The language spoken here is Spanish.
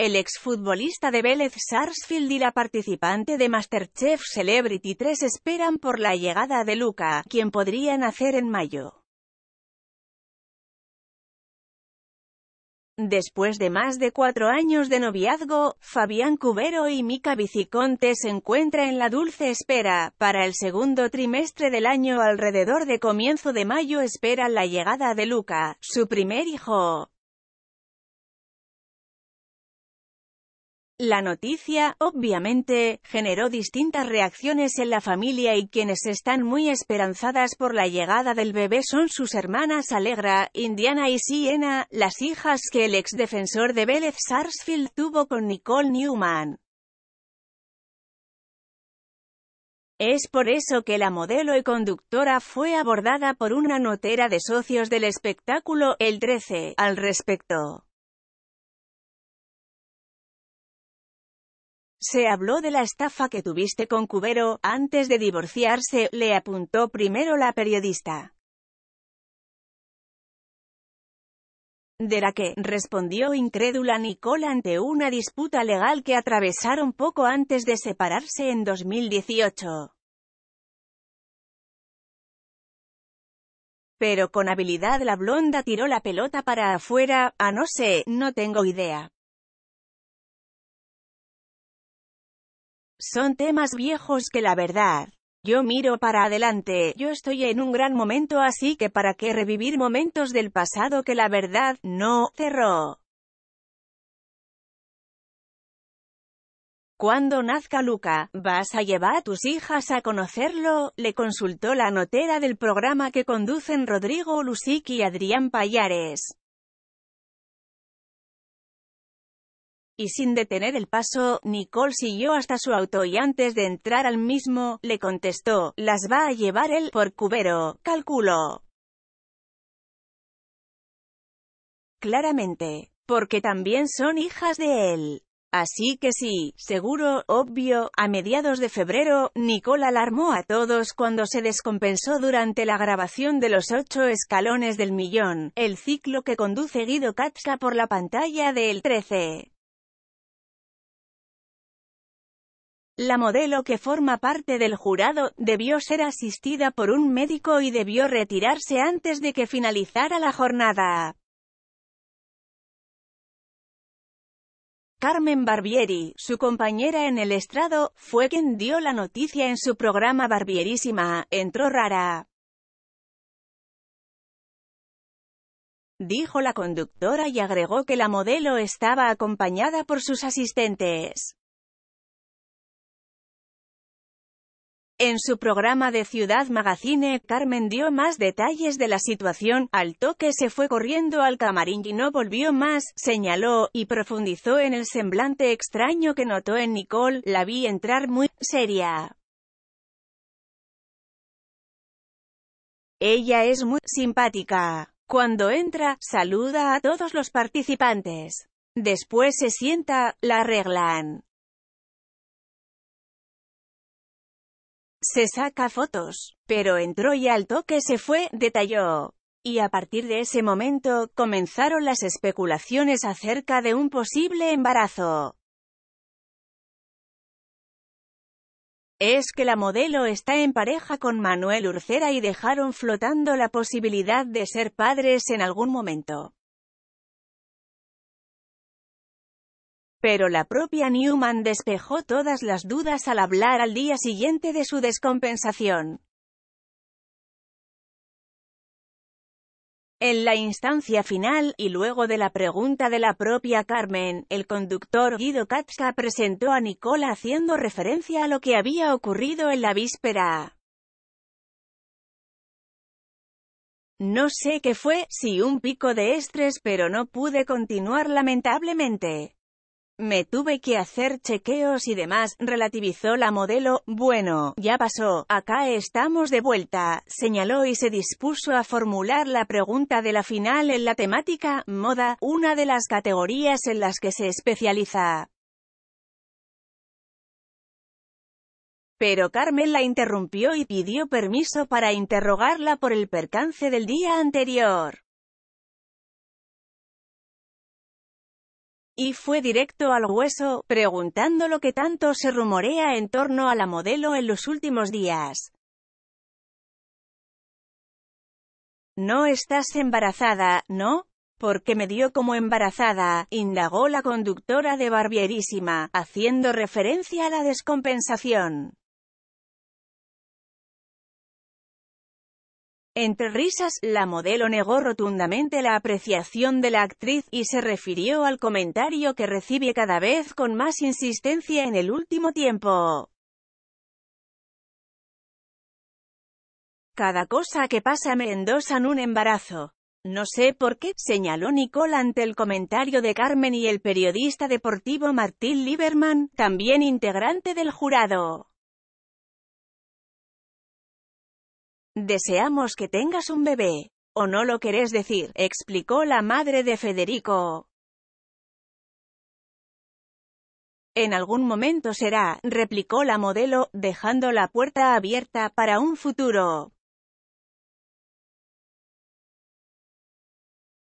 El exfutbolista de Vélez Sarsfield y la participante de Masterchef Celebrity 3 esperan por la llegada de Luca, quien podría nacer en mayo. Después de más de cuatro años de noviazgo, Fabián Cubero y Mica Viciconte se encuentran en la dulce espera. Para el segundo trimestre del año alrededor de comienzo de mayo esperan la llegada de Luca, su primer hijo. La noticia, obviamente, generó distintas reacciones en la familia y quienes están muy esperanzadas por la llegada del bebé son sus hermanas Alegra, Indiana y Siena, las hijas que el exdefensor de Vélez Sarsfield tuvo con Nicole Newman. Es por eso que la modelo y conductora fue abordada por una notera de socios del espectáculo, el 13, al respecto. Se habló de la estafa que tuviste con Cubero, antes de divorciarse, le apuntó primero la periodista. De la que, respondió incrédula Nicole ante una disputa legal que atravesaron poco antes de separarse en 2018. Pero con habilidad la blonda tiró la pelota para afuera, a no sé, no tengo idea. Son temas viejos que la verdad. Yo miro para adelante, yo estoy en un gran momento así que para qué revivir momentos del pasado que la verdad, no, cerró. Cuando nazca Luca, ¿vas a llevar a tus hijas a conocerlo? Le consultó la notera del programa que conducen Rodrigo Lusik y Adrián Payares. y sin detener el paso, Nicole siguió hasta su auto y antes de entrar al mismo, le contestó, las va a llevar él, por cubero, calculo. Claramente, porque también son hijas de él. Así que sí, seguro, obvio, a mediados de febrero, Nicole alarmó a todos cuando se descompensó durante la grabación de los ocho escalones del millón, el ciclo que conduce Guido Katza por la pantalla del 13. La modelo que forma parte del jurado, debió ser asistida por un médico y debió retirarse antes de que finalizara la jornada. Carmen Barbieri, su compañera en el estrado, fue quien dio la noticia en su programa Barbierísima, entró rara. Dijo la conductora y agregó que la modelo estaba acompañada por sus asistentes. En su programa de Ciudad Magazine, Carmen dio más detalles de la situación, al toque se fue corriendo al camarín y no volvió más, señaló, y profundizó en el semblante extraño que notó en Nicole, la vi entrar muy seria. Ella es muy simpática. Cuando entra, saluda a todos los participantes. Después se sienta, la arreglan. Se saca fotos, pero entró y al toque se fue, detalló. Y a partir de ese momento, comenzaron las especulaciones acerca de un posible embarazo. Es que la modelo está en pareja con Manuel Urcera y dejaron flotando la posibilidad de ser padres en algún momento. Pero la propia Newman despejó todas las dudas al hablar al día siguiente de su descompensación. En la instancia final, y luego de la pregunta de la propia Carmen, el conductor Guido Katzka presentó a Nicola haciendo referencia a lo que había ocurrido en la víspera. No sé qué fue, si un pico de estrés pero no pude continuar lamentablemente. Me tuve que hacer chequeos y demás, relativizó la modelo. Bueno, ya pasó, acá estamos de vuelta, señaló y se dispuso a formular la pregunta de la final en la temática, moda, una de las categorías en las que se especializa. Pero Carmen la interrumpió y pidió permiso para interrogarla por el percance del día anterior. Y fue directo al hueso, preguntando lo que tanto se rumorea en torno a la modelo en los últimos días. No estás embarazada, ¿no? Porque me dio como embarazada, indagó la conductora de Barbierísima, haciendo referencia a la descompensación. Entre risas, la modelo negó rotundamente la apreciación de la actriz y se refirió al comentario que recibe cada vez con más insistencia en el último tiempo. Cada cosa que pasa me endosan un embarazo. No sé por qué, señaló Nicole ante el comentario de Carmen y el periodista deportivo Martín Lieberman, también integrante del jurado. Deseamos que tengas un bebé. ¿O no lo querés decir? explicó la madre de Federico. En algún momento será, replicó la modelo, dejando la puerta abierta para un futuro.